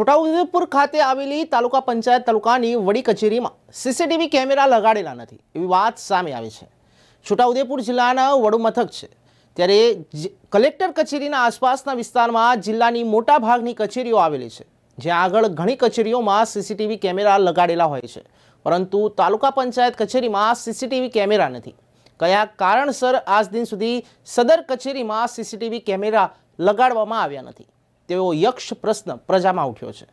છોટાઉદેપુર ખાતે આવેલી તાલુકા પંચાયત તાલુકાની વડી કચેરીમાં સીસીટીવી કેમેરા લગાડેલા નથી એવી વાત સામે આવી છે છોટાઉદેપુર જિલ્લાના વડુ મથક છે ત્યારે કલેક્ટર કચેરીના આસપાસના વિસ્તારમાં જિલ્લાની મોટા ભાગની કચેરીઓ આવેલી છે જ્યાં આગળ ઘણી કચેરીઓમાં સીસીટીવી કેમેરા લગાડેલા હોય છે પરંતુ તાલુકા પંચાયત કચેરીમાં સીસીટીવી કેમેરા નથી કયા કારણસર આજ દિન સુધી સદર કચેરીમાં સીસીટીવી કેમેરા લગાડવામાં આવ્યા નથી તેવો યક્ષ પ્રશ્ન પ્રજામાં ઉઠ્યો છે